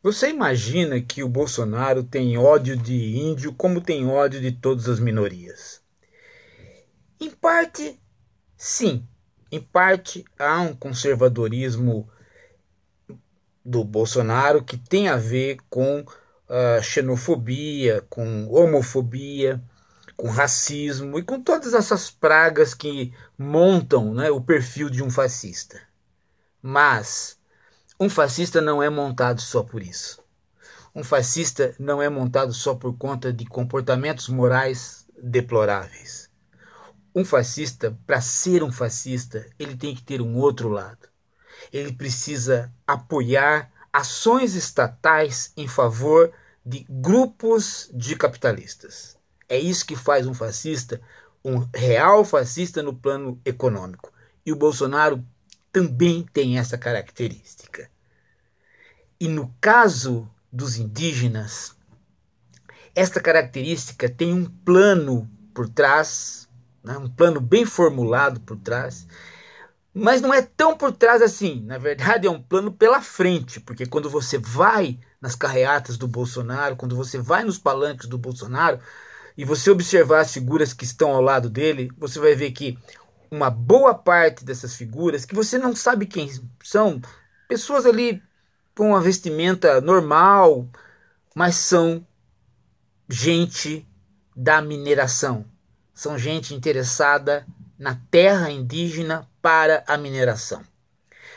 Você imagina que o Bolsonaro tem ódio de índio como tem ódio de todas as minorias? Em parte, sim. Em parte, há um conservadorismo do Bolsonaro que tem a ver com uh, xenofobia, com homofobia, com racismo e com todas essas pragas que montam né, o perfil de um fascista. Mas um fascista não é montado só por isso. Um fascista não é montado só por conta de comportamentos morais deploráveis. Um fascista, para ser um fascista, ele tem que ter um outro lado. Ele precisa apoiar ações estatais em favor de grupos de capitalistas. É isso que faz um fascista, um real fascista no plano econômico. E o Bolsonaro também tem essa característica. E no caso dos indígenas, esta característica tem um plano por trás, né? um plano bem formulado por trás, mas não é tão por trás assim. Na verdade, é um plano pela frente, porque quando você vai nas carreatas do Bolsonaro, quando você vai nos palanques do Bolsonaro e você observar as figuras que estão ao lado dele, você vai ver que uma boa parte dessas figuras, que você não sabe quem são, pessoas ali com uma vestimenta normal, mas são gente da mineração. São gente interessada na terra indígena para a mineração.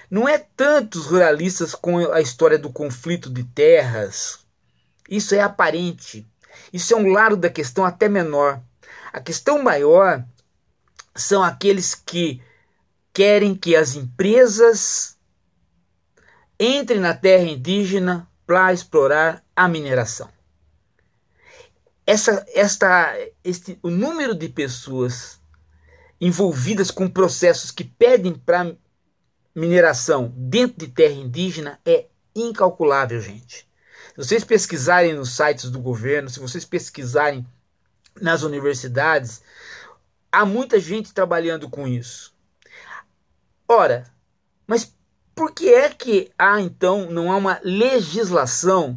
Não é tantos ruralistas com a história do conflito de terras. Isso é aparente. Isso é um lado da questão até menor. A questão maior são aqueles que querem que as empresas entre na terra indígena para explorar a mineração. Essa, esta, este, o número de pessoas envolvidas com processos que pedem para mineração dentro de terra indígena é incalculável, gente. Se vocês pesquisarem nos sites do governo, se vocês pesquisarem nas universidades, há muita gente trabalhando com isso. Ora, mas por que é que há então não há uma legislação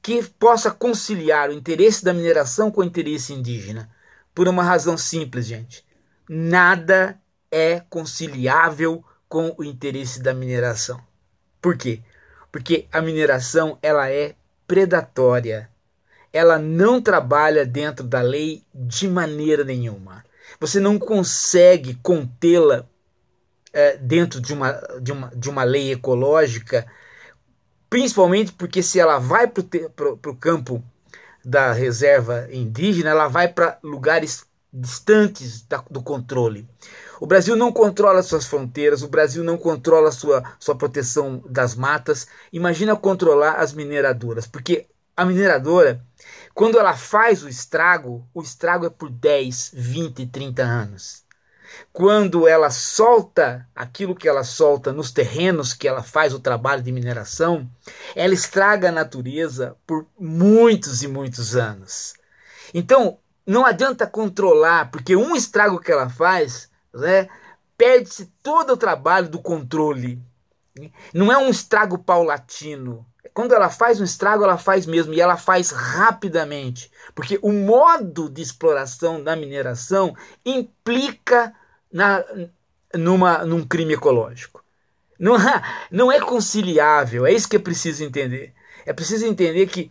que possa conciliar o interesse da mineração com o interesse indígena? Por uma razão simples, gente. Nada é conciliável com o interesse da mineração. Por quê? Porque a mineração ela é predatória. Ela não trabalha dentro da lei de maneira nenhuma. Você não consegue contê-la é, dentro de uma, de, uma, de uma lei ecológica, principalmente porque se ela vai para o campo da reserva indígena, ela vai para lugares distantes da, do controle. O Brasil não controla suas fronteiras, o Brasil não controla sua, sua proteção das matas. Imagina controlar as mineradoras, porque a mineradora, quando ela faz o estrago, o estrago é por 10, 20, 30 anos quando ela solta aquilo que ela solta nos terrenos que ela faz o trabalho de mineração, ela estraga a natureza por muitos e muitos anos. Então, não adianta controlar, porque um estrago que ela faz, né, perde-se todo o trabalho do controle. Não é um estrago paulatino. Quando ela faz um estrago, ela faz mesmo, e ela faz rapidamente, porque o modo de exploração da mineração implica na, numa, num crime ecológico. Não, não é conciliável, é isso que é preciso entender. É preciso entender que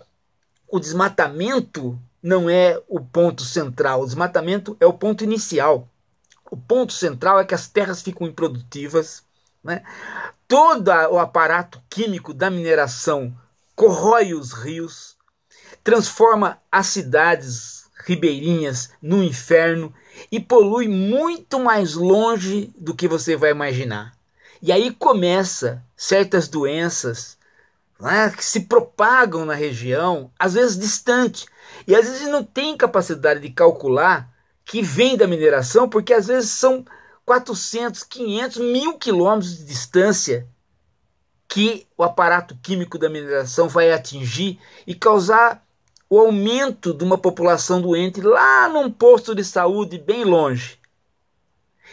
o desmatamento não é o ponto central, o desmatamento é o ponto inicial. O ponto central é que as terras ficam improdutivas, né? todo o aparato químico da mineração corrói os rios, transforma as cidades ribeirinhas, no inferno e polui muito mais longe do que você vai imaginar. E aí começa certas doenças né, que se propagam na região, às vezes distante, e às vezes não tem capacidade de calcular que vem da mineração, porque às vezes são 400, 500, mil quilômetros de distância que o aparato químico da mineração vai atingir e causar o aumento de uma população doente lá num posto de saúde bem longe.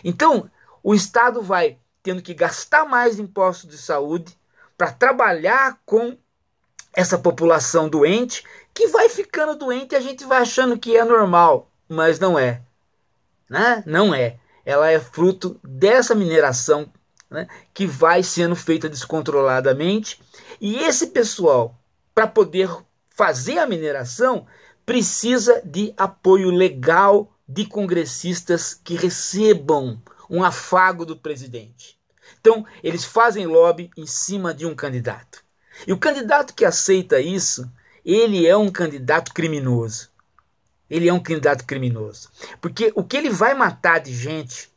Então, o Estado vai tendo que gastar mais impostos de saúde para trabalhar com essa população doente que vai ficando doente e a gente vai achando que é normal, mas não é. Né? Não é. Ela é fruto dessa mineração né, que vai sendo feita descontroladamente. E esse pessoal, para poder fazer a mineração precisa de apoio legal de congressistas que recebam um afago do presidente. Então, eles fazem lobby em cima de um candidato. E o candidato que aceita isso, ele é um candidato criminoso. Ele é um candidato criminoso. Porque o que ele vai matar de gente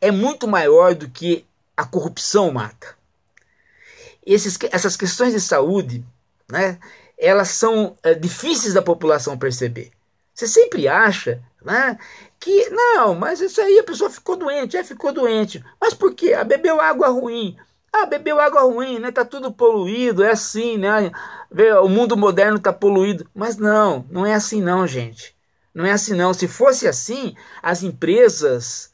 é muito maior do que a corrupção mata. Esses, essas questões de saúde, né? elas são é, difíceis da população perceber. Você sempre acha né, que, não, mas isso aí a pessoa ficou doente, é, ficou doente. Mas por quê? Ah, bebeu água ruim. Ah, bebeu água ruim, né? Tá tudo poluído, é assim, né? O mundo moderno tá poluído. Mas não, não é assim não, gente. Não é assim não. Se fosse assim, as empresas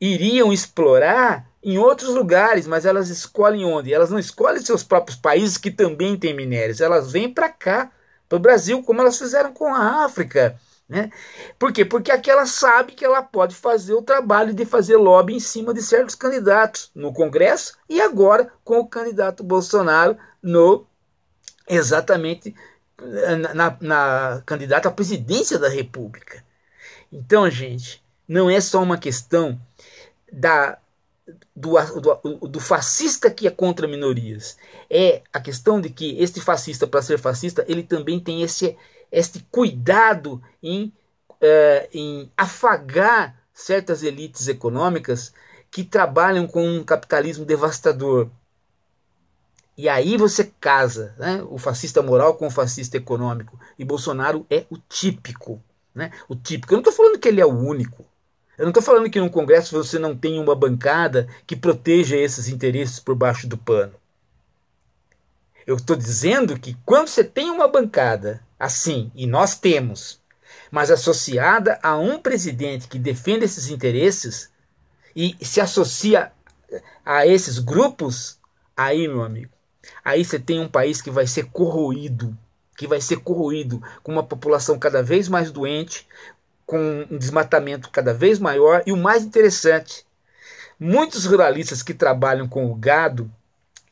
iriam explorar em outros lugares, mas elas escolhem onde? Elas não escolhem seus próprios países que também têm minérios, elas vêm para cá, para o Brasil, como elas fizeram com a África. Né? Por quê? Porque aquela sabe que ela pode fazer o trabalho de fazer lobby em cima de certos candidatos no Congresso e agora com o candidato Bolsonaro no exatamente na, na, na candidata à presidência da República. Então, gente, não é só uma questão da do, do, do, fascista que é contra minorias. É a questão de que este fascista, para ser fascista, ele também tem esse, este cuidado em, é, em afagar certas elites econômicas que trabalham com um capitalismo devastador. E aí você casa né, o fascista moral com o fascista econômico. E Bolsonaro é o típico. Né, o típico. Eu não estou falando que ele é o único. Eu não estou falando que no Congresso você não tem uma bancada que proteja esses interesses por baixo do pano. Eu estou dizendo que quando você tem uma bancada assim, e nós temos, mas associada a um presidente que defende esses interesses e se associa a esses grupos, aí, meu amigo, aí você tem um país que vai ser corroído, que vai ser corroído com uma população cada vez mais doente, com um desmatamento cada vez maior e o mais interessante, muitos ruralistas que trabalham com o gado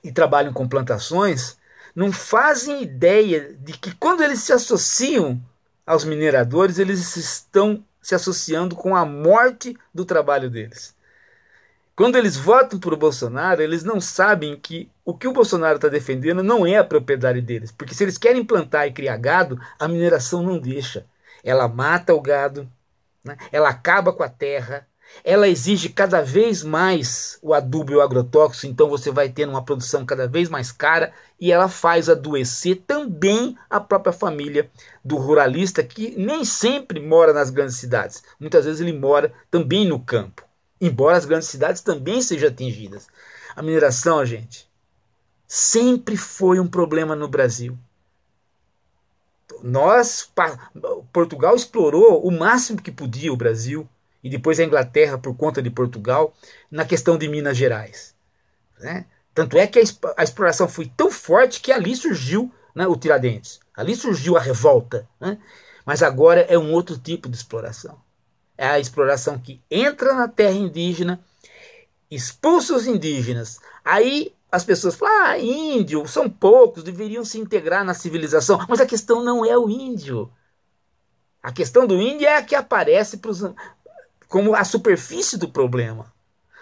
e trabalham com plantações não fazem ideia de que quando eles se associam aos mineradores, eles estão se associando com a morte do trabalho deles. Quando eles votam para o Bolsonaro, eles não sabem que o que o Bolsonaro está defendendo não é a propriedade deles, porque se eles querem plantar e criar gado, a mineração não deixa ela mata o gado, né? ela acaba com a terra, ela exige cada vez mais o adubo e o agrotóxico, então você vai tendo uma produção cada vez mais cara e ela faz adoecer também a própria família do ruralista que nem sempre mora nas grandes cidades. Muitas vezes ele mora também no campo, embora as grandes cidades também sejam atingidas. A mineração, gente, sempre foi um problema no Brasil nós Portugal explorou o máximo que podia o Brasil e depois a Inglaterra por conta de Portugal na questão de Minas Gerais. Né? Tanto é que a, exploração foi tão forte que ali surgiu né, o Tiradentes, ali surgiu a revolta. Né? Mas agora é um outro tipo de exploração. É a exploração que entra na terra indígena, expulsa os indígenas, aí as pessoas falam, ah, índio, são poucos, deveriam se integrar na civilização. Mas a questão não é o índio. A questão do índio é a que aparece pros, como a superfície do problema.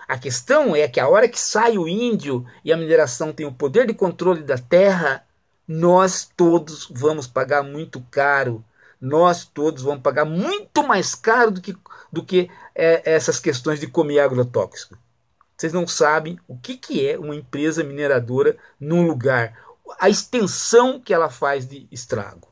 A questão é que a hora que sai o índio e a mineração tem o poder de controle da terra, nós todos vamos pagar muito caro. Nós todos vamos pagar muito mais caro do que, do que é, essas questões de comer agrotóxico. Vocês não sabem o que, que é uma empresa mineradora num lugar, a extensão que ela faz de estrago.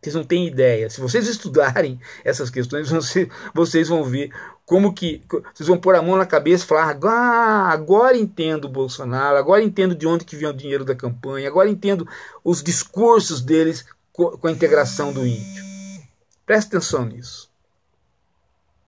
Vocês não têm ideia. Se vocês estudarem essas questões, vocês, vocês vão ver como que. Vocês vão pôr a mão na cabeça e falar: ah, agora entendo o Bolsonaro, agora entendo de onde que vem o dinheiro da campanha, agora entendo os discursos deles com a integração do índio. presta atenção nisso.